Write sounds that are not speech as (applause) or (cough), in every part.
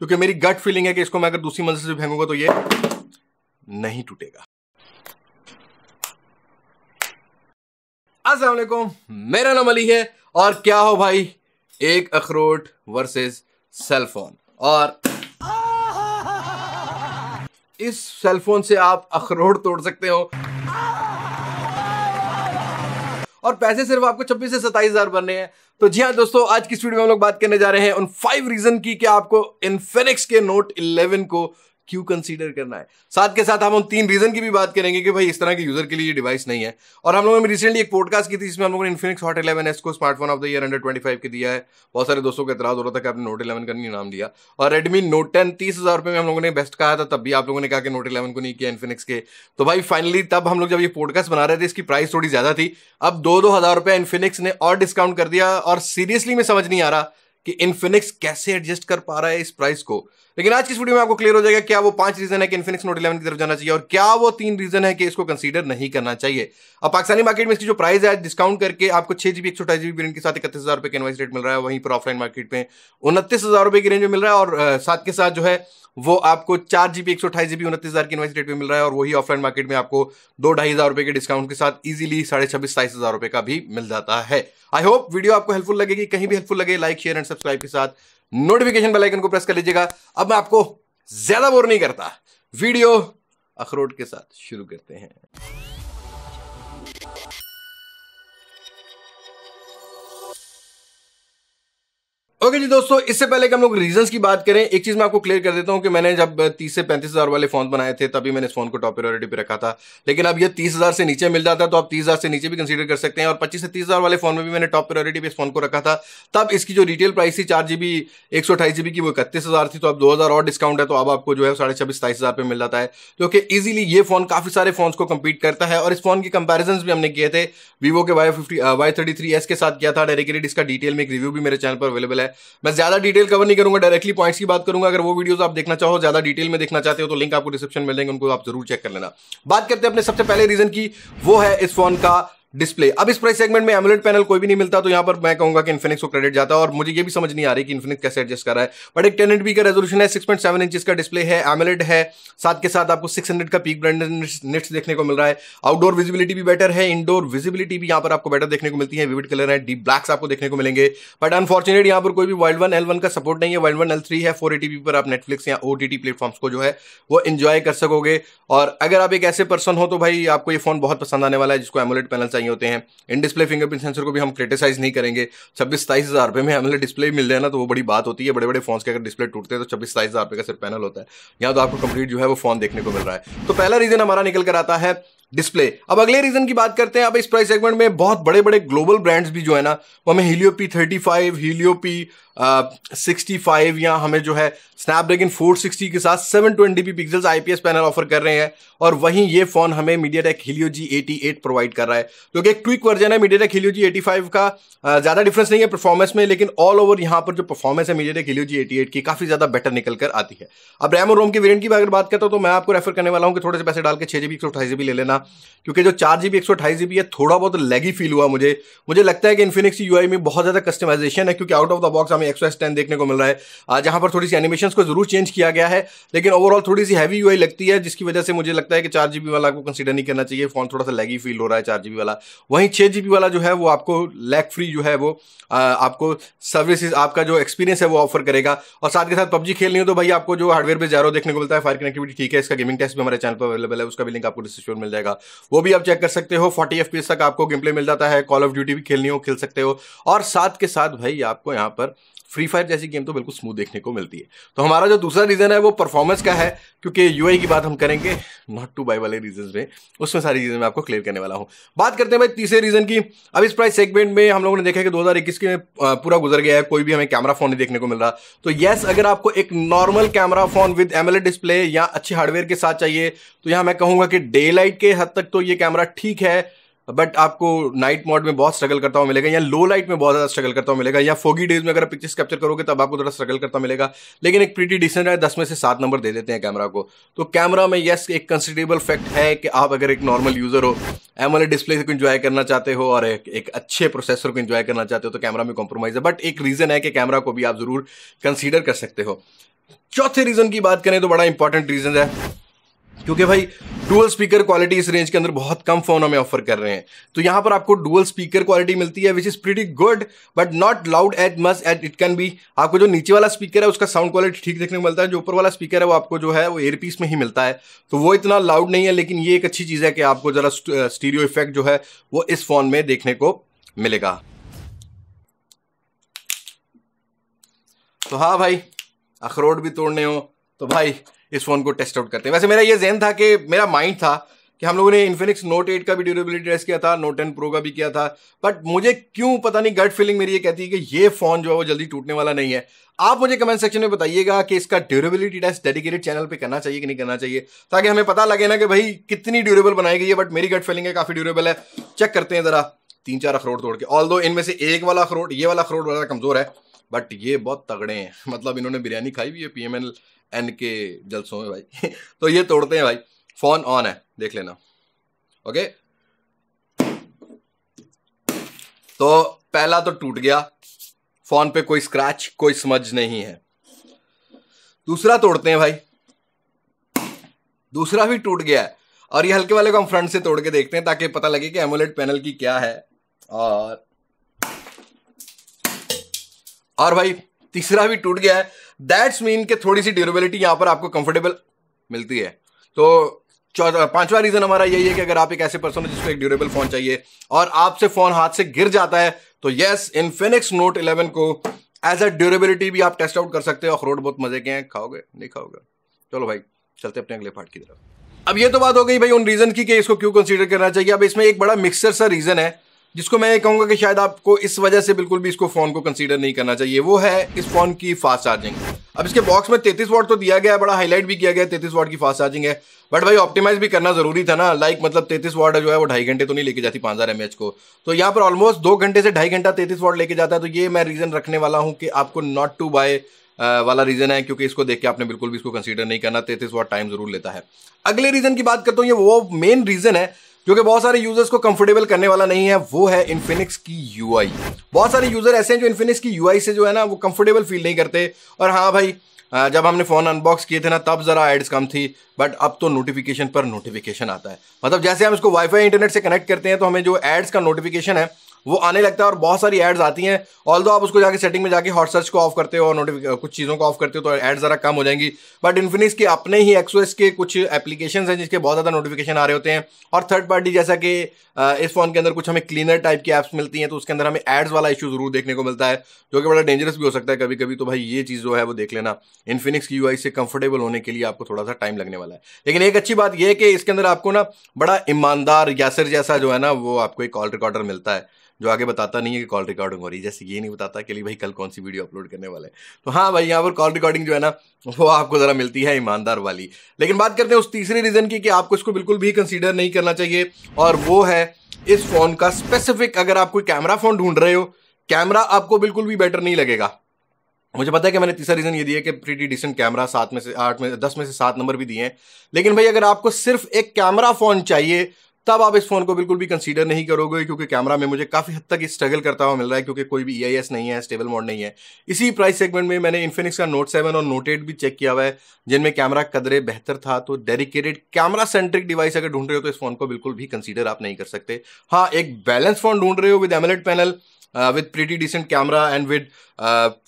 क्योंकि मेरी गट फीलिंग है कि इसको मैं अगर दूसरी मंजिल से फेंकूंगा तो ये नहीं टूटेगा असल मेरा नाम अली है और क्या हो भाई एक अखरोट वर्सेस सेलफोन और इस सेलफोन से आप अखरोट तोड़ सकते हो और पैसे सिर्फ आपको छब्बीस से सत्ताईस हजार बनने हैं तो जी हाँ दोस्तों आज की इस वीडियो में हम लोग बात करने जा रहे हैं उन फाइव रीजन की कि आपको इन्फेनिक्स के नोट इलेवन को क्यों कंसीडर करना है साथ के साथ हम उन तीन रीजन की भी बात करेंगे कि भाई इस तरह के यूजर के लिए ये डिवाइस नहीं है और हम लोगों ने रिसेंटली एक पॉडकास्ट की थी जिसमें हम लोगों ने इन्फिनिक्स हॉट इलेवन एस को smartphone of the year under twenty five के दिया है बहुत सारे दोस्तों का इतराज हो रहा था कि आपने नोट इलेवन का नहीं नाम दिया और रेडमी नोट टेन तीस हजार रुपये में हम लोगों ने बेस्ट कहा था तब भी आप लोगों ने कहा कि नोट इलेवन को नहीं किया इन्फिनिक्स के तो भाई फाइनली तब हम लोग जब ये पॉडकास्ट बना रहे थे इसकी प्राइस थोड़ी ज्यादा थी अब दो दो हजार रुपये इन्फिनिक्स ने और डिस्काउंट कर दिया और सीरियसली में समझ नहीं आ रहा कि इन्फिनिक्स कैसे एडजस्ट कर पा रहा है इस प्राइस को लेकिन आज की वीडियो में आपको क्लियर हो जाएगा क्या वो पांच रीजन है कि इन्फिनिक्स नोट इलेवन की तरफ जाना चाहिए और क्या वो तीन रीजन है कि इसको कंसीडर नहीं करना चाहिए अब पाकिस्तानी मार्केट में इसकी जो प्राइस है डिस्काउंट करके आपको छह जीबी एक सौ अट्ठाईस जीबी के साथ इकतीस हजार रुपए का इन्वाइस रेट मिल रहा है वहीं पर ऑफलाइन मार्केट में उनतीस हजार रुपए की रेंज में मिल रहा है और साथ के साथ जो है वो आपको चार जीबी एक सौ अठाई जीबी उनतीस हजार की इन्वाइस रेट में मिल रहा है और वही ऑफलाइन मार्केट में आपको दो ढाई हजार रुपए के डिस्काउंट के साथ इजीली साढ़े छब्बीस सताईस हजार रुपए का भी मिल जाता है आई होप वीडियो आपको हेल्पफुल लगेगी कहीं भी हेल्पफुल लगे लाइक शेयर एंड सब्सक्राइब के साथ नोटिफिकेशन बेल आइकन को प्रेस कर लीजिएगा अब मैं आपको ज्यादा बोर नहीं करता वीडियो अखरोट के साथ शुरू करते हैं ओके okay जी दोस्तों इससे पहले कि हम लोग रीजंस की बात करें एक चीज मैं आपको क्लियर कर देता हूं कि मैंने जब तीस से पैंतीस हजार वाले फोन बनाए थे तभी मैंने इस फोन को टॉप प्रायोरिटी पे रखा था लेकिन अब ये तीस हजार से नीचे मिल जाता है तो आप तीस हजार से नीचे भी कंसीडर कर सकते हैं और पच्चीस से तीस हजार वाले फोन में भी मैंने टॉप प्रायोरिटी पर इस फोन को रखा था तब इसकी जो रिटेल प्राइस थी चार जीबी एक सौ अठाईस जीबी की वो इकतीस हजार थी तो अब दो हजार और डिस्काउंट है तो अब आपको जो है साढ़े छब्बीस सताईस हजार पे मिल जाता है जो कि ईजिली ये फोन काफी सारे फोन को कम्पीट करता है और इस फोन की कंपेरिजन भी हमने किए थे वीवो के Y fifty Y thirty three S के साथ किया था डायरेक्टली इसका डिटेल में एक रिव्यू भी मेरे चैनल पर अवेलेबल है मैं ज्यादा डिटेल कवर नहीं करूंगा डायरेक्टली पॉइंट्स की बात करूंगा अगर वो वीडियोस आप देखना चाहो ज्यादा डिटेल में देखना चाहते हो तो लिंक आपको डिस्क्रिप्शन में देंगे उनको आप जरूर चेक कर लेना बात करते हैं अपने सबसे पहले रीजन की वो है इस फोन का डिस्प्ले अब इस प्राइस सेगमेंट में एमुलेट पैनल कोई भी नहीं मिलता तो यहां पर मैं कहूंगा कि इन्फिनिक्स को क्रेडिट जाता है और मुझे ये भी समझ नहीं आ रही कि इन्फिनिक्स कैसे एडजस्ट कर रहा है बट एक टेन का रेजोल्यूशन है सिक्स पॉइंट सेवन इंच का डिस्प्ले है एमुलेट है साथ के साथ आपको सिक्स हंड्रेड का पीक ब्रांड नेट्स देखने को मिल रहा है आउटडोर विजिबिलिटी भी बेटर है इंडोर विजिबिलिटी भी यहाँ पर आपको बेटर देखने को मिलती है विविड कलर है डीप ब्लैक्स आपको देखने को मिलेंगे बट अनफॉर्चुनेट यहाँ पर कोई भी वर्ल्ड वन एल वन का सपोर्ट नहीं है वर्ल्ड वन एल थ्री है फोर पर आप नेटफ्लिक्स या ओ टी प्लेटफॉर्म्स को जो है वो इन्जॉय कर सकोगे और अगर आप एक ऐसे पर्सन हो तो भाई आपको ये फोन बहुत पसंद आने वाला है जिसको एमुलेट पैनल चाहिए चाहिए होते हैं इन डिस्प्ले फिंगरप्रिंट सेंसर को भी हम क्रिटिसाइज नहीं करेंगे छब्बीस सताईस हज़ार रुपये में हमें डिस्प्ले मिल जाए ना तो वो बड़ी बात होती है बड़े बड़े फोन के अगर डिस्प्ले टूटते हैं तो छब्बीस सताईस हज़ार रुपये का सिर्फ पैनल होता है यहाँ तो आपको कंप्लीट जो है वो फोन देखने को मिल रहा है तो पहला रीज़न हमारा निकल कर आता है डिस्प्ले अब अगले रीजन की बात करते हैं अब इस प्राइस सेगमेंट में बहुत बड़े बड़े ग्लोबल ब्रांड्स भी जो है ना वो हमें Helio P thirty five Helio P sixty five या हमें जो है स्नैपड्रैगन फोर सिक्सटी के साथ seven twenty P pixels IPS panel offer कर रहे हैं और वहीं ये फोन हमें MediaTek Helio G eighty eight provide कर रहा है जो कि एक ट्विक वर्जन है MediaTek Helio G eighty five का ज़्यादा डिफरेंस नहीं है परफॉर्मेंस में लेकिन ऑल ओवर यहाँ पर जो परफॉर्मेंस है MediaTek Helio G eighty eight की काफ़ी ज़्यादा बेटर निकल कर आती है अब रैम और रोम के वेरियंट की अगर बात करता हूँ तो मैं आपको रेफर करने वाला हूँ कि थोड़े से पैसे डाल के छः जी बी एक सौ जी ले लेना क्योंकि जो चार जी बी एक सौ अठाईस जी बी है थोड़ा बहुत लेगी फील हुआ मुझे मुझे लगता है कि इन्फिनिक्स यू आई में बहुत ज़्यादा कस्टमाइजेशन है क्योंकि आउट ऑफ द बॉक्स हमें एक्सो एस टेन देखने को मिल रहा है जहाँ पर थोड़ी सी एनिमेशन को जरूर चेंज किया गया है लेकिन ओवरऑल थोड़ी सी हैवी यू आई लगती है जिसकी वजह से मुझे लगता है कि चार जी बी वाला आपको कंसिडर नहीं करना चाहिए फोन थोड़ा सा लेगी फील हो रहा है चार जी बी वाला वहीं छः जी बी वाला जो है वो आपको लैग फ्री जो है वो आपको सर्विसेज आपका जो एक्सपीरियंस है वो ऑफर करेगा और साथ के साथ पबजी खेलनी हो तो भाई आपको जो हार्डवेयर पर जा देखने को मिलता है फायर कनेक्टिविटी ठीक है इसका गेमिंग टेस्ट भी हमारे चैनल पर अवेलेबल है उसका भी लिंक आपको डिस्क्रिप्शन मिल जाएगा जाएगा वो भी आप चेक कर सकते हो फोर्टी एफ तक आपको गेम प्ले मिल जाता है कॉल ऑफ ड्यूटी भी खेलनी हो खेल सकते हो और साथ के साथ भाई आपको यहाँ पर फ्री फायर जैसी गेम तो बिल्कुल स्मूथ देखने को मिलती है तो हमारा जो दूसरा रीज़न है वो परफॉर्मेंस का है क्योंकि यू e की बात हम करेंगे नॉट टू बाई वाले रीजन में उसमें सारी चीज़ें मैं आपको क्लियर करने वाला हूँ बात करते हैं भाई तीसरे रीज़न की अब इस प्राइस सेगमेंट में हम लोगों ने देखा कि दो के पूरा गुजर गया है कोई भी हमें कैमरा फोन नहीं देखने को मिल रहा तो येस अगर आपको एक normal camera phone with AMOLED display या अच्छे हार्डवेयर के साथ चाहिए तो यहाँ मैं कहूंगा कि डे लाइट के हद तक तो ये कैमरा ठीक है बट आपको नाइट मोड में बहुत स्ट्रगल करता हुआ मिलेगा या लो लाइट में बहुत ज़्यादा स्ट्रगल करता हुआ मिलेगा या फोगी डेज में अगर आप पिक्चर्स कैप्चर करोगे तब आपको थोड़ा स्ट्रगल करता मिलेगा लेकिन एक प्रीटी डिसेंट है दस में से सात नंबर दे देते हैं कैमरा को तो कैमरा में यस एक कंसिडरेबल फैक्ट है कि आप अगर एक नॉर्मल यूज़र हो एमएलए डिस्प्ले को इन्जॉय करना चाहते हो और एक, एक अच्छे प्रोसेसर को इन्जॉय करना चाहते हो तो कैमरा में कॉम्प्रोमाइज़ है बट एक रीज़न है कि कैमरा को भी आप ज़रूर कंसिडर कर सकते हो चौथे रीज़न की बात करें तो बड़ा इंपॉर्टेंट रीज़न है क्योंकि भाई डुअल स्पीकर क्वालिटी इस रेंज के अंदर बहुत कम फोन हमें ऑफर कर रहे हैं तो यहां पर आपको डुअल स्पीकर क्वालिटी मिलती है which is pretty good but not loud at much at it can be आपको जो नीचे वाला स्पीकर है उसका साउंड क्वालिटी ठीक देखने को मिलता है जो ऊपर वाला स्पीकर है वो आपको जो है वो एयरपीस में ही मिलता है तो वो इतना लाउड नहीं है लेकिन ये एक अच्छी चीज़ है कि आपको ज़रा स्टीरियो इफेक्ट जो है वो इस फोन में देखने को मिलेगा तो हाँ भाई अखरोट भी तोड़ने हो तो भाई इस फ़ोन को टेस्ट आउट करते हैं वैसे मेरा ये जहन था कि मेरा माइंड था कि हम लोगों ने इन्फिनिक्स नोट एट का भी ड्यूरेबिलिटी टेस्ट किया था नोट टेन प्रो का भी किया था बट मुझे क्यों पता नहीं गट फीलिंग मेरी ये कहती है कि ये फ़ोन जो है वो जल्दी टूटने वाला नहीं है आप मुझे कमेंट सेक्शन में बताइएगा कि इसका ड्यूरेबिलिटी टेस्ट डेडिकेटेड चैनल पर करना चाहिए कि नहीं करना चाहिए ताकि हमें पता लगे ना कि भाई कितनी ड्यूरेबल बनाई गई है बट मेरी गट फीलिंग है काफ़ी ड्यूरेबल है चेक करते हैं ज़रा तीन चार अखरोट तोड़ के ऑल दो इनमें से एक वाला अखरोट ये वाला अखरोट वाला कमज़ोर है बट ये बहुत तगड़े हैं (laughs) मतलब इन्होंने बिरयानी खाई हुई है पी एम एल एन के जलसों में भाई (laughs) तो ये तोड़ते हैं भाई फोन ऑन है देख लेना ओके तो पहला तो टूट गया फोन पे कोई स्क्रैच कोई समझ नहीं है दूसरा तोड़ते हैं भाई दूसरा भी टूट गया है और ये हल्के वाले को हम फ्रंट से तोड़ के देखते हैं ताकि पता लगे कि एमोलेट पैनल की क्या है और और भाई तीसरा भी टूट गया है दैट्स मीन के थोड़ी सी ड्यूरेबिलिटी यहाँ पर आपको कंफर्टेबल मिलती है तो पांचवा रीजन हमारा यही है कि अगर आप एक ऐसे पर्सन हो जिसको एक ड्यूरेबल फोन चाहिए और आपसे फोन हाथ से गिर जाता है तो यस इनफिनिक्स नोट इलेवन को एज अ ड्यूरेबिलिटी भी आप टेस्ट आउट कर सकते हो अखरोट बहुत मजे के हैं खाओगे नहीं खाओगे चलो भाई चलते अपने अगले पार्ट की तरफ अब ये तो बात हो गई भाई उन रीजन की कि इसको क्यों कंसीडर करना चाहिए अब इसमें एक बड़ा मिक्सर सा रीजन है जिसको मैं ये कहूंगा कि शायद आपको इस वजह से बिल्कुल भी इसको फ़ोन को कंसीडर नहीं करना चाहिए वो है इस फ़ोन की फास्ट चार्जिंग अब इसके बॉक्स में 33 वॉट तो दिया गया है बड़ा हाईलाइट भी किया गया 33 वाट की फास्ट चार्जिंग है बट भाई ऑप्टिमाइज भी करना ज़रूरी था ना लाइक मतलब 33 वॉट जो है वो ढाई घंटे तो नहीं लेके जाती पांच हज़ार को तो यहाँ पर ऑलमोस्ट दो घंटे से ढाई घंटा 33 वाट लेके जाता है तो ये मैं रीज़न रखने वाला हूँ कि आपको नॉट टू बाय वाला रीज़न है क्योंकि इसको देख के आपने बिल्कुल भी इसको कंसिडर नहीं करना तैतीस वाट टाइम ज़रूर लेता है अगले रीज़न की बात करता हूँ ये वो मेन रीज़न है जो कि बहुत सारे यूजर्स को कंफर्टेबल करने वाला नहीं है वो है इन्फिनिक्स की यूआई बहुत सारे यूजर ऐसे हैं जो इन्फिनिक्स की यूआई से जो है ना वो कंफर्टेबल फील नहीं करते और हाँ भाई जब हमने फ़ोन अनबॉक्स किए थे ना तब ज़रा एड्स कम थी बट अब तो नोटिफिकेशन पर नोटिफिकेशन आता है मतलब जैसे हम इसको वाईफाई इंटरनेट से कनेक्ट करते हैं तो हमें जो एड्स का नोटिफिकेशन है वो आने लगता है और बहुत सारी एड्स आती हैं ऑल आप उसको जाके सेटिंग में जाके हॉट सर्च को ऑफ करते हो और नोटिफिक कुछ चीज़ों को ऑफ करते हो तो एड ज़रा कम हो जाएंगी बट इन्फिनिक्स के अपने ही एक्सोएस के कुछ एप्लीकेशन हैं जिसके बहुत ज़्यादा नोटिफिकेशन आ रहे होते हैं और थर्ड पार्टी जैसा कि इस फ़ोन के अंदर कुछ हमें क्लीनर टाइप की एप्स मिलती हैं तो उसके अंदर हमें एड्स वाला इशू ज़रूर देखने को मिलता है जो कि बड़ा डेंजरस भी हो सकता है कभी कभी तो भाई ये चीज़ जो है वो देख लेना इन्फिनिक्स की यू से कंफर्टेबल होने के लिए आपको थोड़ा सा टाइम लगने वाला है लेकिन एक अच्छी बात यह है कि इसके अंदर आपको ना बड़ा ईमानदार यासर जैसा जो है ना वो आपको एक कॉल रिकॉर्डर मिलता है जो आगे बताता नहीं है कि कॉल रिकॉर्डिंग हो रही है जैसे ये नहीं बताता कि भाई कल कौन सी वीडियो अपलोड करने वाले तो हाँ भाई यहाँ पर कॉल रिकॉर्डिंग जो है ना वो आपको ज़रा मिलती है ईमानदार वाली लेकिन बात करते हैं उस तीसरे रीज़न की कि आपको इसको बिल्कुल भी कंसिडर नहीं करना चाहिए और वो है इस फ़ोन का स्पेसिफिक अगर आप कोई कैमरा फ़ोन ढूंढ रहे हो कैमरा आपको बिल्कुल भी बेटर नहीं लगेगा मुझे पता है कि मैंने तीसरा रीज़न ये दिया कि प्रीटी डिसेंट कैमरा सात में से आठ में दस में से सात नंबर भी दिए हैं लेकिन भाई अगर आपको सिर्फ एक कैमरा फ़ोन चाहिए तब आप इस फ़ोन को बिल्कुल भी कंसीडर नहीं करोगे क्योंकि कैमरा में मुझे काफ़ी हद तक स्ट्रगल करता हुआ मिल रहा है क्योंकि कोई भी ई e नहीं है स्टेबल मॉड नहीं है इसी प्राइस सेगमेंट में मैंने इन्फिनिक्स का नोट सेवन और नोट एट भी चेक किया हुआ है जिनमें कैमरा कदरे बेहतर था तो डेडिकेटेड कैमरा सेंट्रिक डिवाइस अगर ढूंढ रहे हो तो इस फोन को बिल्कुल भी कंसिडर आप नहीं कर सकते हाँ एक बैलेंस फोन ढूंढ रहे हो with AMOLED panel uh, pretty decent camera and with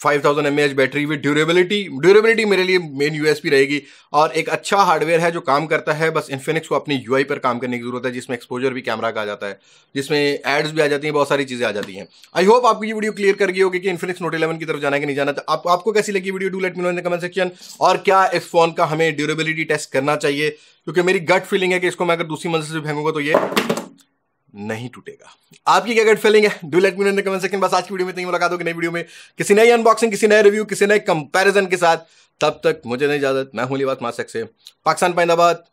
five thousand M H battery with durability durability मेरे लिए मेन यूएसपी रहेगी और एक अच्छा हार्डवेयर है जो काम करता है बस इन्फिनिक्स को अपनी यूआई पर काम करने की जरूरत है जिसमें एक्सपोजर भी कैमरा का आ जाता है जिसमें एड्स भी आ जाती हैं बहुत सारी चीज़ें आ जाती हैं आई होप आपकी ये वीडियो क्लियर कर गई होगी कि इन्फिनिक्स नोट इलेवन की तरफ जाना है कि नहीं जाना तो आप, आपको कैसी लगी वीडियो डू लेट मिलो इन द कमेंट सेक्शन और क्या इस फोन का हमें ड्यूरेबिलिटी टेस्ट करना चाहिए क्योंकि मेरी गट फीलिंग है कि इसको मैं अगर दूसरी मंजिल से फेंकूंगा तो ये नहीं टूटेगा आपकी क्या गट फीलिंग है do let me know comment section बस आज की वीडियो में इतनी मुलाकात होगी नई वीडियो में किसी नई अनबॉक्सिंग किसी नए रिव्यू किसी नए कंपैरिजन के साथ तब तक मुझे नहीं इजाजत मैं हूँ लिबास मासक से पाकिस्तान पाइंदाबाद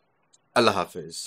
अल्लाह हाफिज़